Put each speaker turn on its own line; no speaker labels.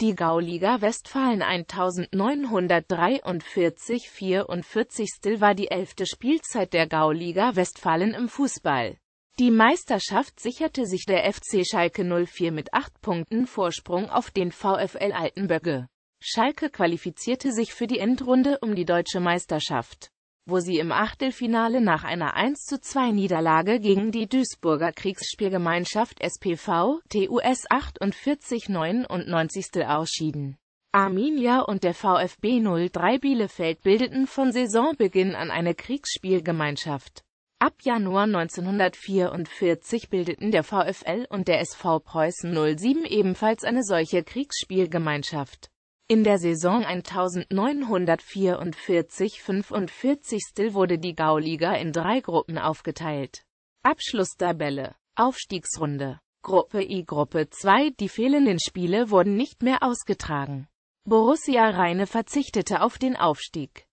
Die Gauliga Westfalen 1943-44 war die elfte Spielzeit der Gauliga Westfalen im Fußball. Die Meisterschaft sicherte sich der FC Schalke 04 mit 8 Punkten Vorsprung auf den VfL Altenböcke. Schalke qualifizierte sich für die Endrunde um die Deutsche Meisterschaft wo sie im Achtelfinale nach einer 1 2 niederlage gegen die Duisburger Kriegsspielgemeinschaft SPV, TuS 48/99 ausschieden. Arminia und der VfB 03 Bielefeld bildeten von Saisonbeginn an eine Kriegsspielgemeinschaft. Ab Januar 1944 bildeten der VfL und der SV Preußen 07 ebenfalls eine solche Kriegsspielgemeinschaft in der Saison 1944-45 wurde die Gauliga in drei Gruppen aufgeteilt. Abschlusstabelle Aufstiegsrunde Gruppe I Gruppe 2 Die fehlenden Spiele wurden nicht mehr ausgetragen. Borussia Rheine verzichtete auf den Aufstieg.